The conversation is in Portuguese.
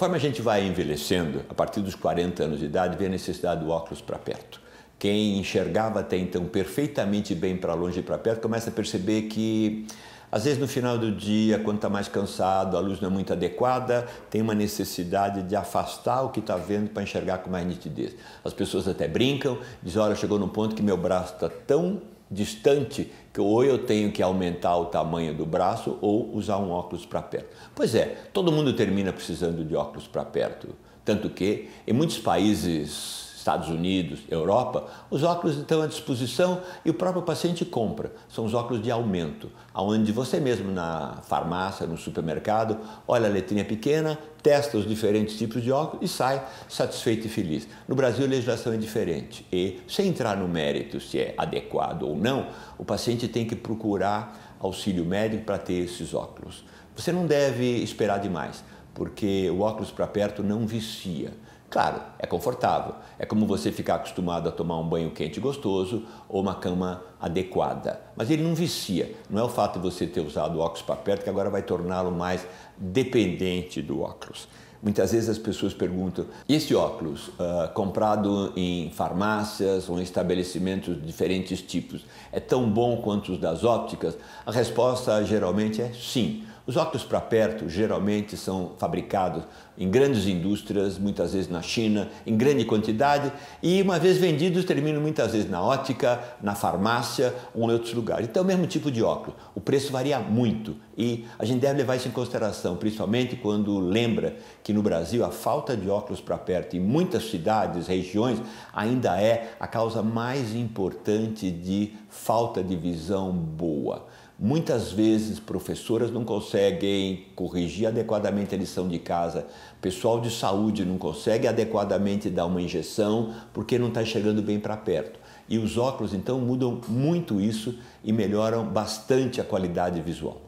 Conforme a gente vai envelhecendo, a partir dos 40 anos de idade, vem a necessidade do óculos para perto. Quem enxergava até então perfeitamente bem para longe e para perto começa a perceber que às vezes no final do dia, quando está mais cansado, a luz não é muito adequada, tem uma necessidade de afastar o que está vendo para enxergar com mais nitidez. As pessoas até brincam, dizem, olha, chegou num ponto que meu braço está tão distante que ou eu tenho que aumentar o tamanho do braço ou usar um óculos para perto. Pois é, todo mundo termina precisando de óculos para perto, tanto que em muitos países Estados Unidos, Europa, os óculos estão à disposição e o próprio paciente compra. São os óculos de aumento, onde você mesmo na farmácia, no supermercado, olha a letrinha pequena, testa os diferentes tipos de óculos e sai satisfeito e feliz. No Brasil, a legislação é diferente e, sem entrar no mérito se é adequado ou não, o paciente tem que procurar auxílio médico para ter esses óculos. Você não deve esperar demais porque o óculos para perto não vicia. Claro, é confortável. É como você ficar acostumado a tomar um banho quente gostoso ou uma cama adequada. Mas ele não vicia. Não é o fato de você ter usado o óculos para perto que agora vai torná-lo mais dependente do óculos. Muitas vezes as pessoas perguntam: esse óculos uh, comprado em farmácias ou em estabelecimentos de diferentes tipos é tão bom quanto os das ópticas? A resposta geralmente é sim. Os óculos para perto geralmente são fabricados em grandes indústrias, muitas vezes na China, em grande quantidade, e uma vez vendidos terminam muitas vezes na ótica, na farmácia ou em outros lugares. Então, é o mesmo tipo de óculos. O preço varia muito e a gente deve levar isso em consideração, principalmente quando lembra que no Brasil a falta de óculos para perto em muitas cidades, regiões, ainda é a causa mais importante de falta de visão boa. Muitas vezes professoras não conseguem corrigir adequadamente a lição de casa, pessoal de saúde não consegue adequadamente dar uma injeção porque não está chegando bem para perto. E os óculos então mudam muito isso e melhoram bastante a qualidade visual.